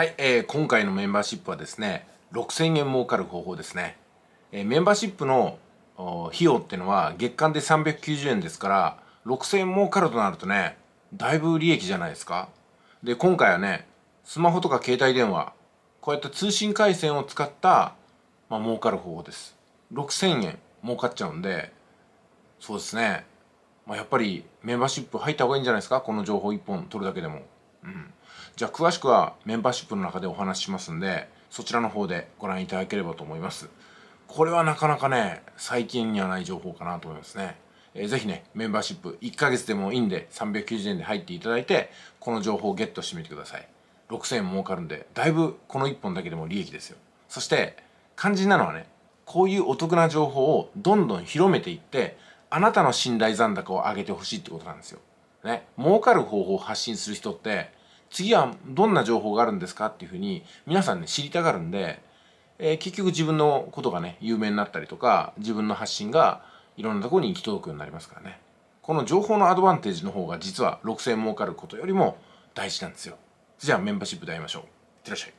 はい、えー、今回のメンバーシップはですね6000円儲かる方法ですね、えー、メンバーシップの費用っていうのは月間で390円ですから6000円儲かるとなるとねだいぶ利益じゃないですかで今回はねスマホとか携帯電話こうやって通信回線を使った、まあ、儲かる方法です6000円儲かっちゃうんでそうですね、まあ、やっぱりメンバーシップ入った方がいいんじゃないですかこの情報1本取るだけでも。じゃあ詳しくはメンバーシップの中でお話ししますんでそちらの方でご覧いただければと思いますこれはなかなかね最近にはない情報かなと思いますねえー、ぜひね、メンバーシップ1ヶ月でもいいんで、390円で入っていただいて、この情報をゲットしてみてください。6000円儲かるんで、だいぶこの1本だけでも利益ですよ。そして、肝心なのはね、こういうお得な情報をどんどん広めていって、あなたの信頼残高を上げてほしいってことなんですよ。ね、儲かる方法を発信する人って、次はどんな情報があるんですかっていうふうに皆さんね知りたがるんで、えー、結局自分のことがね有名になったりとか自分の発信がいろんなところに行き届くようになりますからねこの情報のアドバンテージの方が実は6000儲かることよりも大事なんですよじゃあメンバーシップで会いましょういってらっしゃい